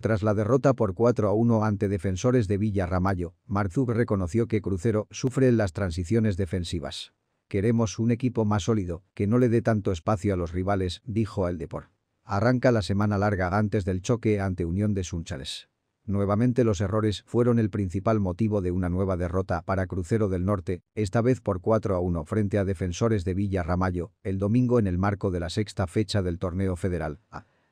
Tras la derrota por 4 a 1 ante defensores de Villa Ramallo, Marzub reconoció que Crucero sufre las transiciones defensivas. Queremos un equipo más sólido, que no le dé tanto espacio a los rivales, dijo el Depor. Arranca la semana larga antes del choque ante Unión de Sunchales. Nuevamente los errores fueron el principal motivo de una nueva derrota para Crucero del Norte, esta vez por 4 a 1 frente a defensores de Villa Ramallo, el domingo en el marco de la sexta fecha del torneo federal.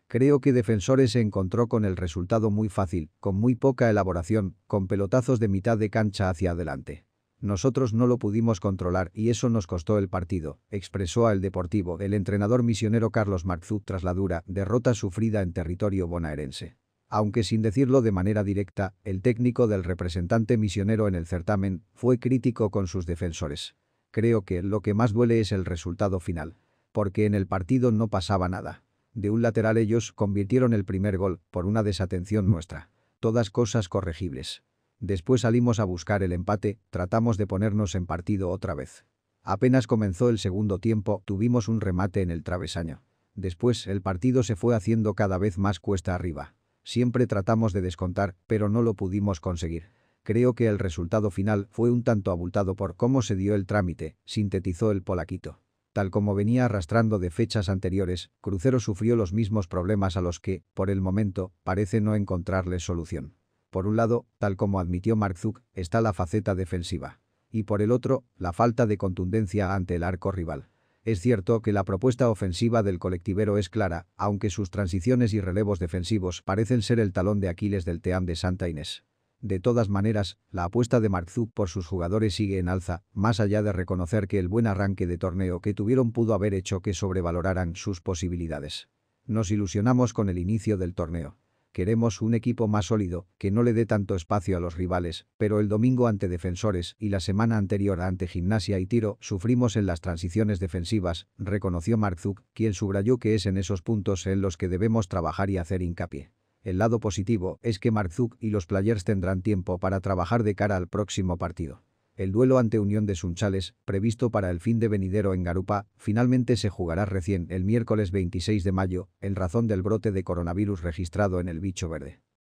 Creo que Defensores se encontró con el resultado muy fácil, con muy poca elaboración, con pelotazos de mitad de cancha hacia adelante. Nosotros no lo pudimos controlar y eso nos costó el partido, expresó al Deportivo el entrenador misionero Carlos Marzú tras la dura derrota sufrida en territorio bonaerense. Aunque sin decirlo de manera directa, el técnico del representante misionero en el certamen fue crítico con sus defensores. Creo que lo que más duele es el resultado final. Porque en el partido no pasaba nada de un lateral ellos convirtieron el primer gol, por una desatención nuestra. Todas cosas corregibles. Después salimos a buscar el empate, tratamos de ponernos en partido otra vez. Apenas comenzó el segundo tiempo, tuvimos un remate en el travesaño. Después el partido se fue haciendo cada vez más cuesta arriba. Siempre tratamos de descontar, pero no lo pudimos conseguir. Creo que el resultado final fue un tanto abultado por cómo se dio el trámite, sintetizó el polaquito. Tal como venía arrastrando de fechas anteriores, Crucero sufrió los mismos problemas a los que, por el momento, parece no encontrarle solución. Por un lado, tal como admitió Zuck, está la faceta defensiva. Y por el otro, la falta de contundencia ante el arco rival. Es cierto que la propuesta ofensiva del colectivero es clara, aunque sus transiciones y relevos defensivos parecen ser el talón de Aquiles del Team de Santa Inés. De todas maneras, la apuesta de Marzuk por sus jugadores sigue en alza, más allá de reconocer que el buen arranque de torneo que tuvieron pudo haber hecho que sobrevaloraran sus posibilidades. Nos ilusionamos con el inicio del torneo. Queremos un equipo más sólido, que no le dé tanto espacio a los rivales, pero el domingo ante Defensores y la semana anterior ante Gimnasia y Tiro sufrimos en las transiciones defensivas, reconoció Marzuk, quien subrayó que es en esos puntos en los que debemos trabajar y hacer hincapié. El lado positivo es que Marzuk y los players tendrán tiempo para trabajar de cara al próximo partido. El duelo ante Unión de Sunchales, previsto para el fin de venidero en Garupa, finalmente se jugará recién el miércoles 26 de mayo, en razón del brote de coronavirus registrado en el bicho verde.